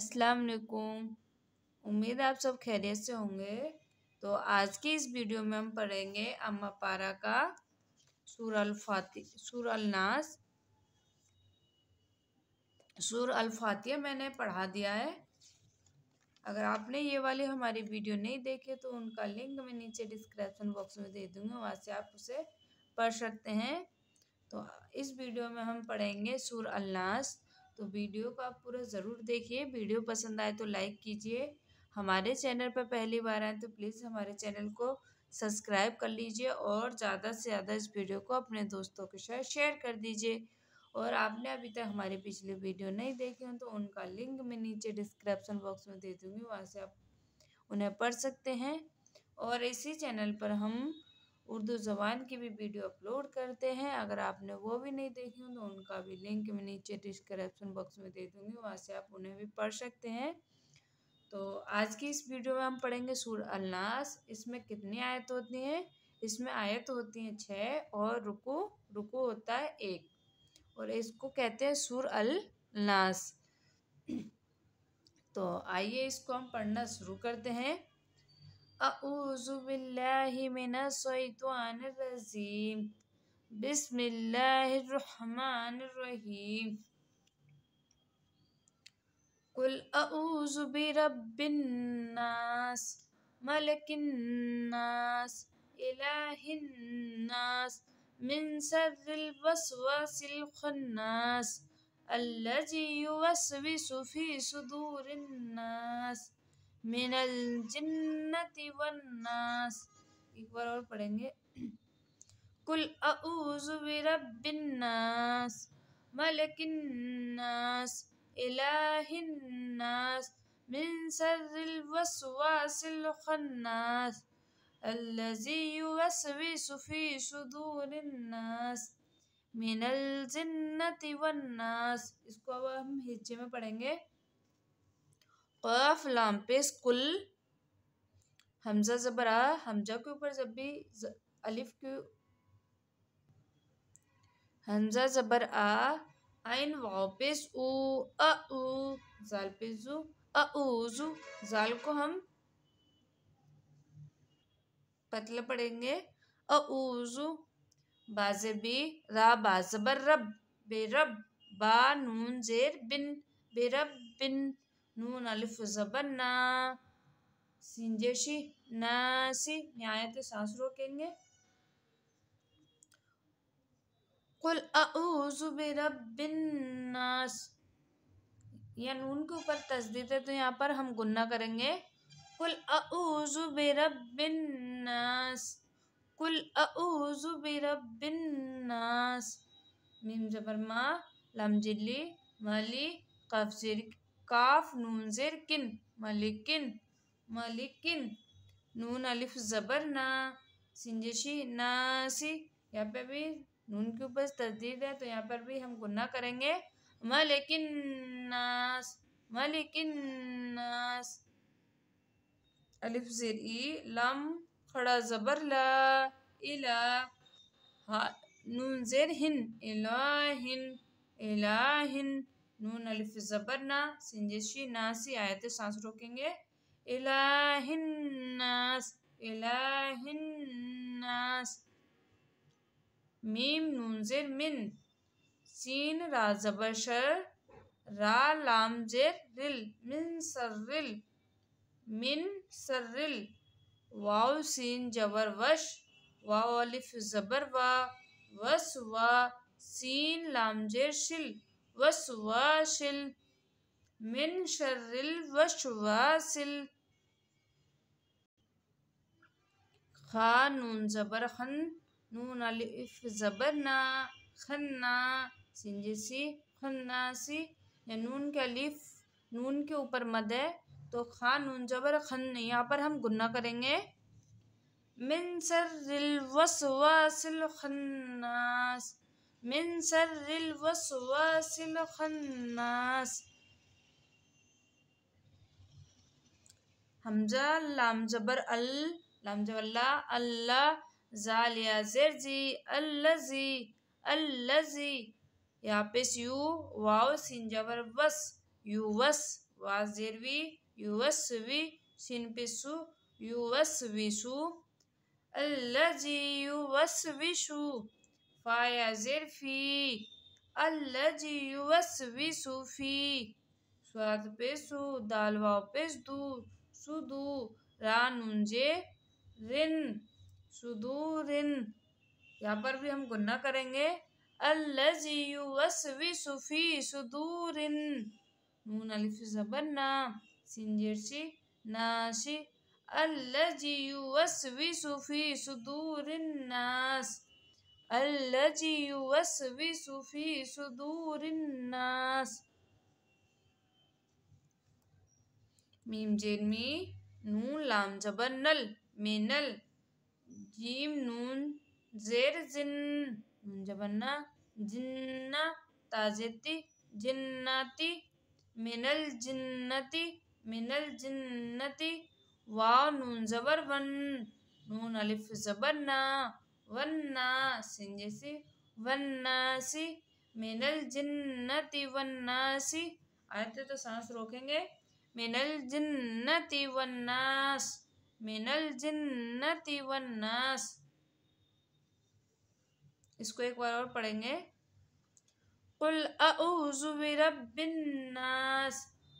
अस्सलाम वालेकुम उम्मीद आप सब खैरियत से होंगे तो आज की इस वीडियो में हम पढ़ेंगे अम्मा पारा का सूर अलफाती सूर अलनास सूर अलफातिया मैंने पढ़ा दिया है अगर आपने ये वाली हमारी वीडियो नहीं देखे तो उनका लिंक मैं नीचे डिस्क्रिप्शन बॉक्स में दे दूँगी वहाँ से आप उसे पढ़ सकते हैं तो इस वीडियो में हम पढ़ेंगे सूर अलनास तो वीडियो को आप पूरा ज़रूर देखिए वीडियो पसंद आए तो लाइक कीजिए हमारे चैनल पर पहली बार आए तो प्लीज़ हमारे चैनल को सब्सक्राइब कर लीजिए और ज़्यादा से ज़्यादा इस वीडियो को अपने दोस्तों के साथ शेयर कर दीजिए और आपने अभी तक हमारे पिछले वीडियो नहीं देखे हों तो उनका लिंक मैं नीचे डिस्क्रिप्शन बॉक्स में दे दूँगी वहाँ से आप उन्हें पढ़ सकते हैं और इसी चैनल पर हम उर्दू ज़बान की भी वीडियो अपलोड करते हैं अगर आपने वो भी नहीं देखी हो तो उनका भी लिंक मैं नीचे डिस्क्रिप्शन बॉक्स में दे दूँगी वहाँ से आप उन्हें भी पढ़ सकते हैं तो आज की इस वीडियो में हम पढ़ेंगे सूर अलनास इसमें कितनी आयत होती हैं इसमें आयत होती हैं छः और रुको रुको होता है एक और इसको कहते हैं सूर अलनास तो आइए इसको हम पढ़ना शुरू करते हैं أعوذ بالله من الشيطان الرجيم بسم الله الرحمن الرحيم قل أعوذ برب الناس ملك الناس إله الناس من شر الوسواس الخناس الذي يوسوس في صدور الناس मिनल जिन्नति वन्नास एक बार और पढ़ेंगे कुल अऊजु बिरब्बिन्नास मलकिन्नास इलाहिन्नास मिन शर्रिल वसवासिल खन्नास الذي يوسوس في صدور الناस मिनल जिन्नति वन्नास इसको अब हम हिज्जे में पढ़ेंगे कफ लाम पेश कुल हमजा जबर आ हमजा के ऊपर जब भी ज, अलिफ के हमजा जबर आ आइन वाव पेश ऊ अ ऊ जाल जाल को हम पतला पड़ेंगे अजु बाजे बी रा बाजबर रब बेरब बा नून जेर बिन बेरब बिन नून अलिफ जबन ना सिंजेशी नासी आयत सांस रोकेंगे कुल अऊज़ु बिरब्बिन्नास या नून के ऊपर तस्दीद है तो यहाँ पर हम गुन्ना करेंगे कुल अऊज़ु बिरब्बिन्नास कुल अऊज़ु बिरब्बिन्नास मीम जबर माँ लम जिल्ली वाली कफ जिर काफ नून जेर किन मलिकिन मलिकिन नून अलिफ ज़बर ना सिंजशी ना सी यहाँ पे भी नून के ऊपर तस्दीद है तो यहाँ पर भी हम गुना करेंगे मलिकिन नास मलिकिन नास अलिफ जेर ई लम खड़ा ज़बर ला इला हा नून जेर हिन इला हिन इला हिन नून अलिफ ज़बर ना सिंजशी ना सी आयत सांस रोकेंगे इलाहिन्नास इलाहिन्नास मीम नून जेर मिन सीन रा शर रा लाम जेर रिल मिन सर रिल मिन सर रिल वाव सीन जबर वश वाव अलिफ ज़बर वा वस वा सीन लाम जेर शिल वसवासिल मिन शर्रिल वसवासिल खा नून जबर खन नून अलिफ जबर ना खन्ना सिंजसी खन्नासी या नून के अलिफ नून के ऊपर मद है तो खा नून जबर खन यहाँ पर हम गुन्ना करेंगे मिन शर्रिल वसवासिल खन्नास من شر الوسواس الخناس हमजा लाम जबर अल लाम जबल्ला अल्लाह जालिया जेर जी अल्लजी अल्लजी यहाँ पे यू वाव सिन जबर वस यूवस वास जेरवी यूवस वी सिन पे सु यूवस विशु अल्लजी यूवस विशु फ़ायज़िर फ़ी अल्लजी स्वाद दाल वाव सुदू रानुंजे रिन यहाँ पर भी हम गुन्ना करेंगे अल्लजी युवस्विसु फ़ी सुदूरिन नून अलिफ ज़बर ना नाशी सुदूरिन नास الذي يوسوس في صدور الناس मीम जेर में नून लाम जबर नल में नल जीम नून जेर जिन नून जबरना जिन्ना ताजेती जिन्नाती मिनल जिन्नती मिनल जिन्नती वाव नून जबर वन नून अलिफ जबर ना वन्नास जैसे वन्नासी मिनल जिन्नति वन्नासी आते तो सांस रोकेंगे मिनल जिन्नति वन्नास मिनल जिन्नति वन्नास इसको एक बार और पढ़ेंगे कुल अबिन्नास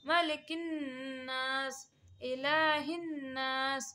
मलिकिन्नास इलाहिन्नास